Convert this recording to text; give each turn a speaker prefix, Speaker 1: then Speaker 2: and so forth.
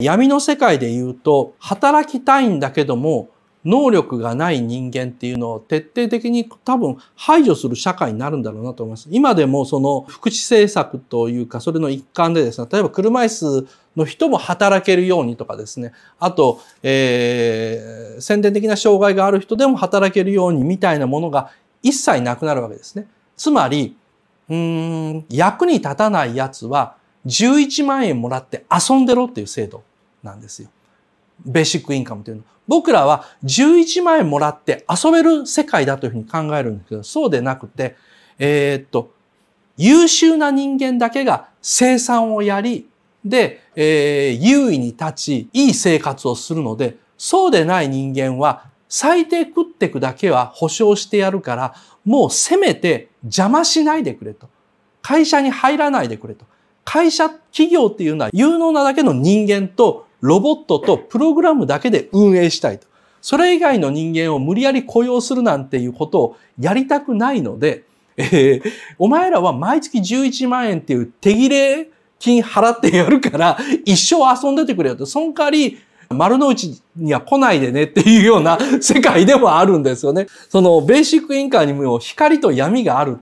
Speaker 1: 闇の世界で言うと、働きたいんだけども、能力がない人間っていうのを徹底的に多分排除する社会になるんだろうなと思います。今でもその福祉政策というか、それの一環でですね、例えば車椅子の人も働けるようにとかですね、あと、えー、先天的な障害がある人でも働けるようにみたいなものが一切なくなるわけですね。つまり、うん、役に立たない奴は11万円もらって遊んでろっていう制度なんですよ。ベーシックインカムというの。僕らは11万円もらって遊べる世界だというふうに考えるんですけど、そうでなくて、えー、っと、優秀な人間だけが生産をやり、で、えー、優位に立ち、いい生活をするので、そうでない人間は最低食ってくだけは保証してやるから、もうせめて邪魔しないでくれと。会社に入らないでくれと。会社、企業っていうのは有能なだけの人間とロボットとプログラムだけで運営したいと。それ以外の人間を無理やり雇用するなんていうことをやりたくないので、えー、お前らは毎月11万円っていう手切れ金払ってやるから、一生遊んでてくれよと。その代わり、丸の内には来ないでねっていうような世界でもあるんですよね。そのベーシックインカーにも光と闇がある。